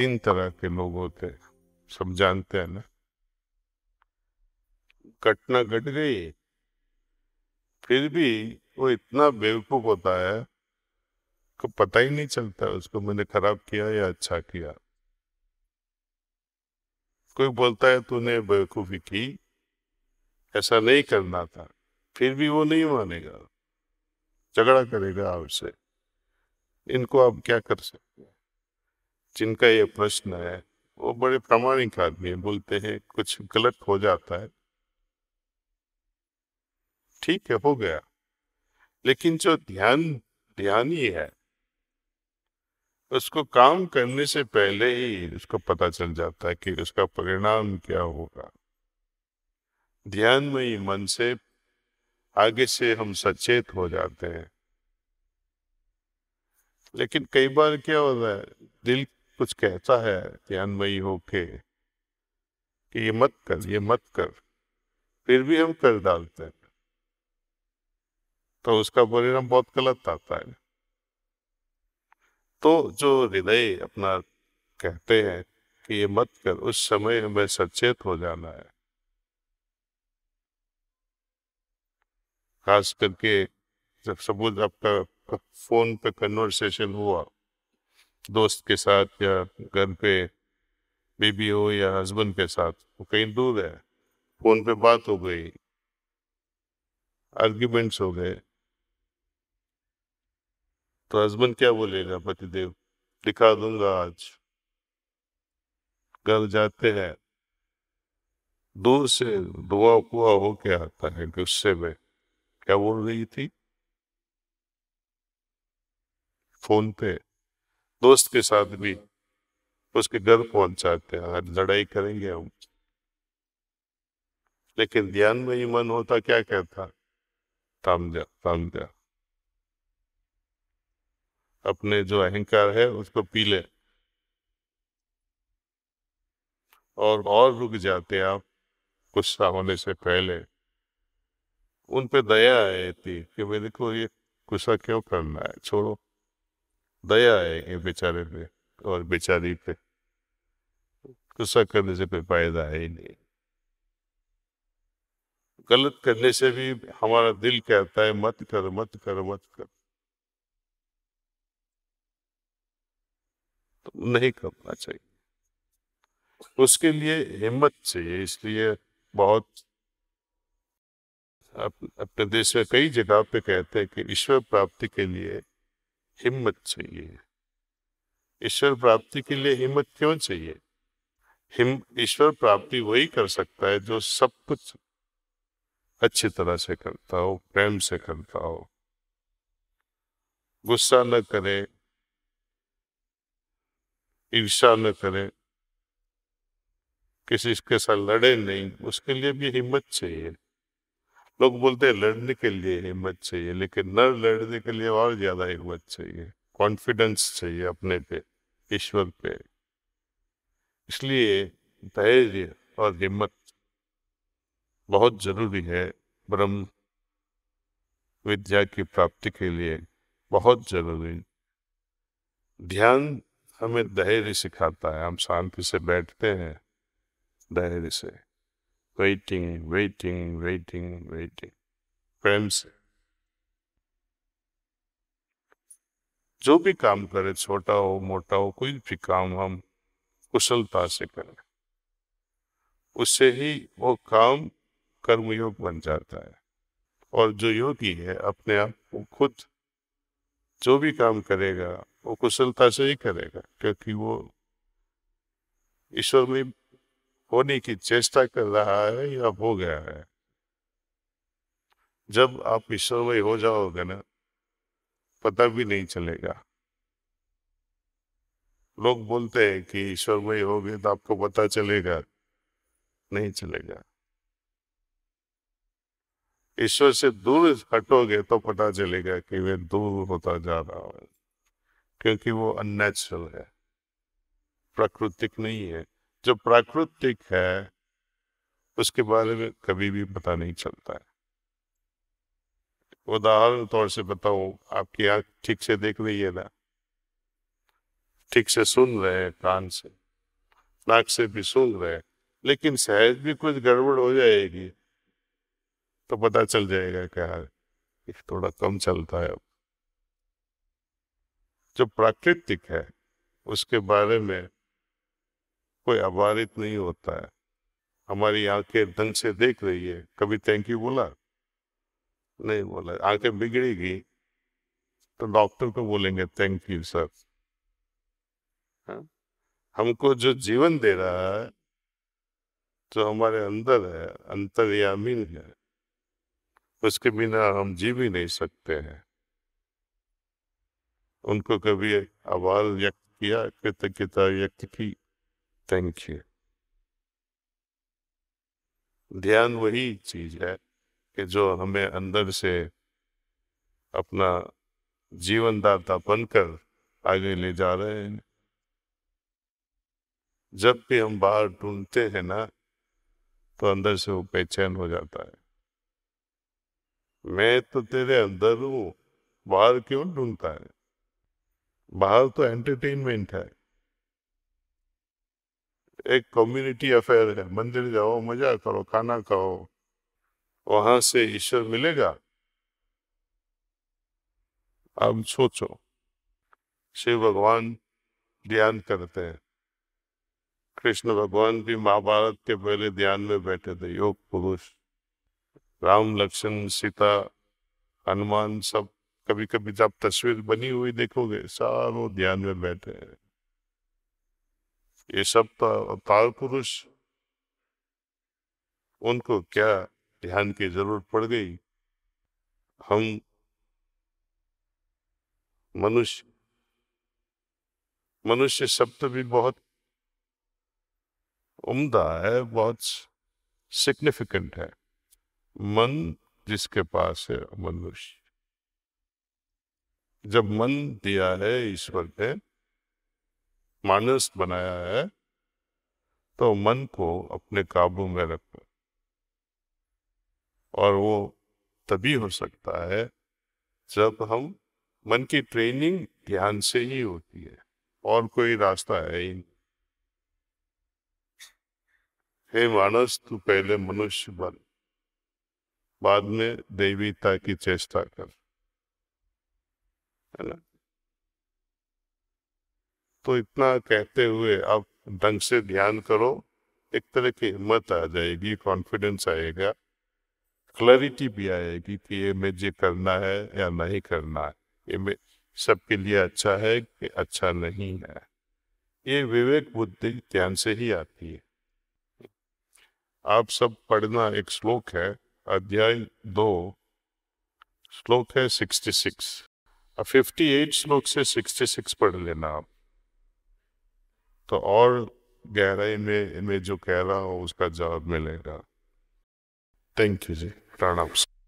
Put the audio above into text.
तीन तरह के लोग होते हैं सब जानते हैं ना घटना घट गई फिर भी वो इतना बेवकूफ होता है को पता ही नहीं चलता उसको मैंने खराब किया या अच्छा किया कोई बोलता है तूने बेवकूफी की ऐसा नहीं करना था फिर भी वो नहीं मानेगा झगड़ा करेगा आपसे इनको आप क्या कर सकते हैं जिनका ये प्रश्न है वो बड़े प्रामाणिक आदमी बोलते हैं कुछ गलत हो जाता है ठीक है हो गया लेकिन जो ध्यान ध्यानी है उसको काम करने से पहले ही उसको पता चल जाता है कि उसका परिणाम क्या होगा ध्यान में ही मन से आगे से हम सचेत हो जाते हैं लेकिन कई बार क्या होता है दिल कुछ कहता है ज्ञानमयी होके कि ये मत कर ये मत कर फिर भी हम कर डालते हैं तो उसका परिणाम बहुत गलत आता है तो जो हृदय अपना कहते हैं कि ये मत कर उस समय हमें सचेत हो जाना है खास करके जब सपोज आपका फोन पे कन्वर्सेशन हुआ दोस्त के साथ या घर पे बेबी हो या हस्बैंड के साथ वो कहीं दूर है फोन पे बात हो गई आर्ग्यूमेंट्स हो गए तो हस्बैंड क्या बोलेगा पतिदेव दिखा दूंगा आज घर जाते हैं दूर से दुआ कुआ होके आता है गुस्से में क्या बोल रही थी फोन पे दोस्त के साथ भी उसके घर पहुंचाते हैं हर लड़ाई करेंगे हम लेकिन ध्यान में ही मन होता क्या कहता थाम जा थाम जा अपने जो अहंकार है उसको पी ले और और रुक जाते आप गुस्सा होने से पहले उन पे दया आई थी कि मेरे को ये गुस्सा क्यों करना है छोड़ो दया है बेचारे पे और बेचारी पे गुस्सा करने से कोई फायदा है ही नहीं गलत करने से भी हमारा दिल कहता है मत कर मत कर मत कर तो नहीं करना चाहिए उसके लिए हिम्मत चाहिए इसलिए बहुत अपने देश में कई जगह पे कहते हैं कि ईश्वर प्राप्ति के लिए हिम्मत चाहिए ईश्वर प्राप्ति के लिए हिम्मत क्यों चाहिए हिम ईश्वर प्राप्ति वही कर सकता है जो सब कुछ अच्छी तरह से करता हो प्रेम से करता हो गुस्सा न करे ईर्षा न करे किसी के साथ लड़े नहीं उसके लिए भी हिम्मत चाहिए लोग बोलते हैं लड़ने के लिए हिम्मत चाहिए लेकिन न लड़ने के लिए और ज्यादा हिम्मत चाहिए कॉन्फिडेंस चाहिए अपने पे ईश्वर पे इसलिए धैर्य और हिम्मत बहुत जरूरी है ब्रह्म विद्या की प्राप्ति के लिए बहुत जरूरी ध्यान हमें धैर्य सिखाता है हम शांति से बैठते हैं धैर्य से waiting, waiting, waiting, waiting. प्रेम से जो भी काम करे छोटा हो मोटा हो कोई भी काम हम कुशलता से करें उससे ही वो काम कर्मयोग बन जाता है और जो योगी है अपने आप को खुद जो भी काम करेगा वो कुशलता से ही करेगा क्योंकि वो ईश्वर में होने की चेष्टा कर रहा है या हो गया है जब आप ईश्वरमय हो जाओगे ना पता भी नहीं चलेगा लोग बोलते हैं कि ईश्वरमय हो गए तो आपको पता चलेगा नहीं चलेगा ईश्वर से दूर हटोगे तो पता चलेगा कि वे दूर होता जा रहा है क्योंकि वो अननेचुरल है प्राकृतिक नहीं है जो प्राकृतिक है उसके बारे में कभी भी पता नहीं चलता है उदाहरण तौर से बताऊं आपकी आंख ठीक से देख रही है ना ठीक से सुन रहे हैं कान से नाक से भी सुन रहे हैं लेकिन शायद भी कुछ गड़बड़ हो जाएगी तो पता चल जाएगा क्या हाँ, थोड़ा कम चलता है अब जो प्राकृतिक है उसके बारे में कोई आभारित नहीं होता है हमारी आंखें ढंग से देख रही है कभी थैंक यू बोला नहीं बोला आंखें बिगड़ेगी तो डॉक्टर को बोलेंगे थैंक यू सर हा? हमको जो जीवन दे रहा है जो हमारे अंदर है अंतर्यामी है उसके बिना हम जी भी नहीं सकते हैं उनको कभी आभार व्यक्त किया कृतज्ञता व्यक्त की थैंक यू ध्यान वही चीज है कि जो हमें अंदर से अपना जीवनदाता बनकर आगे ले जा रहे हैं जब भी हम बाहर ढूंढते हैं ना तो अंदर से वो बेचैन हो जाता है मैं तो तेरे अंदर हूं बाहर क्यों ढूंढता है बाहर तो एंटरटेनमेंट है एक कम्युनिटी अफेयर है मंदिर जाओ मजा करो खाना खाओ वहां से ईश्वर मिलेगा अब सोचो शिव भगवान ध्यान करते हैं कृष्ण भगवान भी महाभारत के पहले ध्यान में बैठे थे योग पुरुष राम लक्ष्मण सीता हनुमान सब कभी कभी जब तस्वीर बनी हुई देखोगे सारो ध्यान में बैठे हैं ये सब ताल तो पुरुष उनको क्या ध्यान की जरूरत पड़ गई हम मनुष्य मनुष्य शब्द भी बहुत उम्दा है बहुत सिग्निफिकेंट है मन जिसके पास है मनुष्य जब मन दिया है ईश्वर ने मानस बनाया है तो मन को अपने काबू में रखो और वो तभी हो सकता है जब हम मन की ट्रेनिंग ध्यान से ही होती है और कोई रास्ता है ही नहीं हे मानस तू पहले मनुष्य बन बाद में देवीता की चेष्टा कर है ना तो इतना कहते हुए आप ढंग से ध्यान करो एक तरह की हिम्मत आ जाएगी कॉन्फिडेंस आएगा क्लैरिटी भी आएगी कि ये मुझे करना है या नहीं करना है ये सबके लिए अच्छा है कि अच्छा नहीं है ये विवेक बुद्धि ध्यान से ही आती है आप सब पढ़ना एक श्लोक है अध्याय दो श्लोक है सिक्सटी सिक्स फिफ्टी एट श्लोक से सिक्सटी सिक्स पढ़ लेना आप तो और गहराई में इनमें जो कह रहा हो उसका जवाब मिलेगा थैंक यू जी प्रणाम